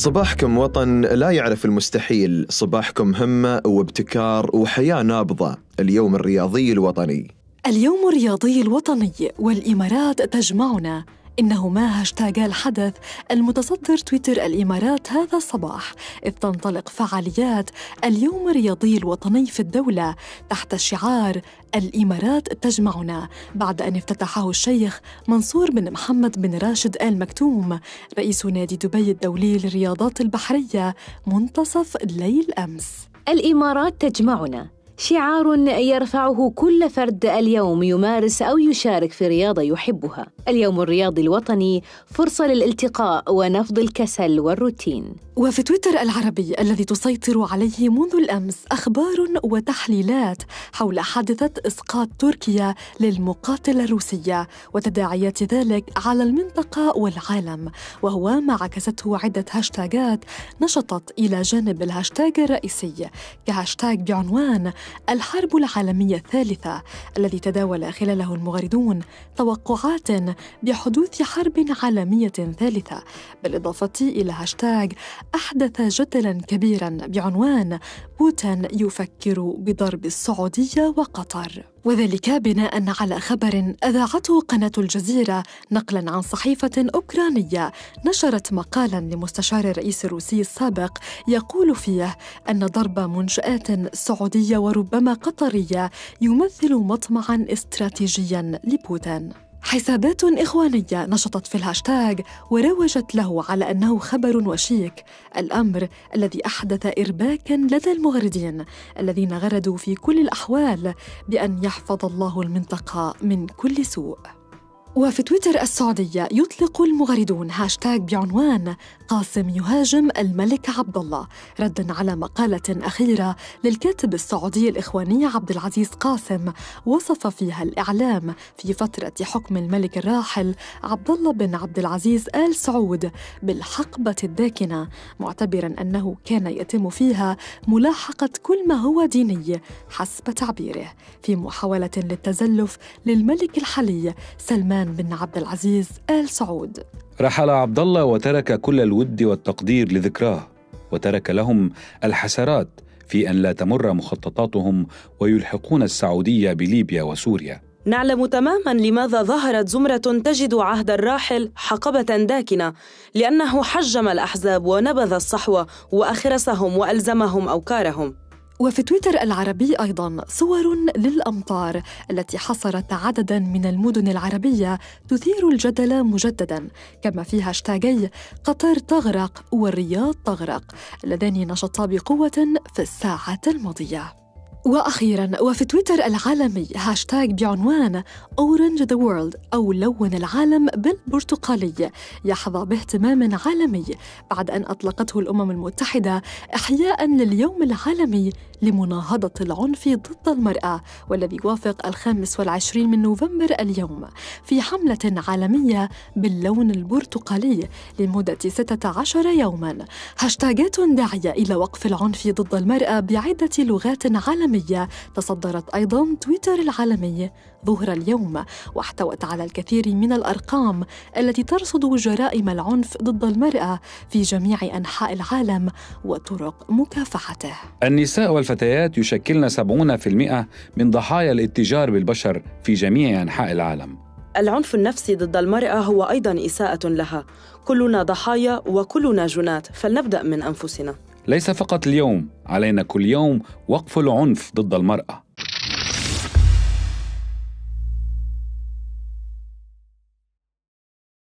صباحكم وطن لا يعرف المستحيل صباحكم همة وابتكار وحياة نابضة اليوم الرياضي الوطني اليوم الرياضي الوطني والإمارات تجمعنا إنهما هاشتاغا الحدث المتصدر تويتر الإمارات هذا الصباح إذ تنطلق فعاليات اليوم الرياضي الوطني في الدولة تحت شعار الإمارات تجمعنا بعد أن افتتحه الشيخ منصور بن محمد بن راشد آل مكتوم رئيس نادي دبي الدولي للرياضات البحرية منتصف ليل أمس الإمارات تجمعنا شعار يرفعه كل فرد اليوم يمارس او يشارك في رياضه يحبها اليوم الرياضي الوطني فرصه للالتقاء ونفض الكسل والروتين وفي تويتر العربي الذي تسيطر عليه منذ الامس اخبار وتحليلات حول حادثه اسقاط تركيا للمقاتله الروسيه وتداعيات ذلك على المنطقه والعالم وهو ما عكسته عده هاشتاجات نشطت الى جانب الهاشتاج الرئيسي كهاشتاج بعنوان الحرب العالمية الثالثة الذي تداول خلاله المغردون توقعات بحدوث حرب عالمية ثالثة بالإضافة إلى هاشتاغ أحدث جدلا كبيرا بعنوان بوتين يفكر بضرب السعودية وقطر وذلك بناء على خبر اذاعته قناه الجزيره نقلا عن صحيفه اوكرانيه نشرت مقالا لمستشار الرئيس الروسي السابق يقول فيه ان ضرب منشات سعوديه وربما قطريه يمثل مطمعا استراتيجيا لبوتين حسابات إخوانية نشطت في الهاشتاج وروجت له على أنه خبر وشيك، الأمر الذي أحدث إرباكاً لدى المغردين الذين غردوا في كل الأحوال بأن يحفظ الله المنطقة من كل سوء. وفي تويتر السعودية يطلق المغردون هاشتاج بعنوان قاسم يهاجم الملك عبد الله ردا على مقالة أخيرة للكاتب السعودي الإخواني عبد العزيز قاسم وصف فيها الإعلام في فترة حكم الملك الراحل عبد الله بن عبد العزيز آل سعود بالحقبة الداكنة معتبرا أنه كان يتم فيها ملاحقة كل ما هو ديني حسب تعبيره في محاولة للتزلف للملك الحالي سلمان سلمان بن عبد العزيز آل سعود رحل عبد الله وترك كل الود والتقدير لذكراه وترك لهم الحسرات في أن لا تمر مخططاتهم ويلحقون السعودية بليبيا وسوريا نعلم تماما لماذا ظهرت زمرة تجد عهد الراحل حقبة داكنة لأنه حجم الأحزاب ونبذ الصحوة وأخرسهم وألزمهم أوكارهم وفي تويتر العربي ايضا صور للامطار التي حصرت عددا من المدن العربيه تثير الجدل مجددا كما في هاشتاجي قطر تغرق والرياض تغرق اللذان نشطا بقوه في الساعه الماضيه واخيرا وفي تويتر العالمي هاشتاج بعنوان اورنج ذا وورلد او لون العالم بالبرتقالي يحظى باهتمام عالمي بعد ان اطلقته الامم المتحده احياء لليوم العالمي لمناهضة العنف ضد المرأة والذي يوافق الخامس والعشرين من نوفمبر اليوم في حملة عالمية باللون البرتقالي لمدة 16 يوما هاشتاجات داعية إلى وقف العنف ضد المرأة بعدة لغات عالمية تصدرت أيضا تويتر العالمي ظهر اليوم واحتوت على الكثير من الأرقام التي ترصد جرائم العنف ضد المرأة في جميع أنحاء العالم وطرق مكافحته النساء والف الفتيات يشكلن 70% من ضحايا الاتجار بالبشر في جميع أنحاء العالم العنف النفسي ضد المرأة هو أيضا إساءة لها كلنا ضحايا وكلنا جنات فلنبدأ من أنفسنا ليس فقط اليوم علينا كل يوم وقف العنف ضد المرأة